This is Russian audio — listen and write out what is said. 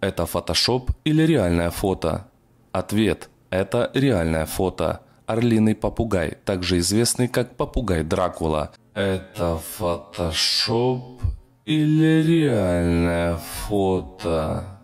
Это фотошоп или реальное фото? Ответ – это реальное фото. Орлиный попугай, также известный как попугай Дракула. Это фотошоп или реальное фото?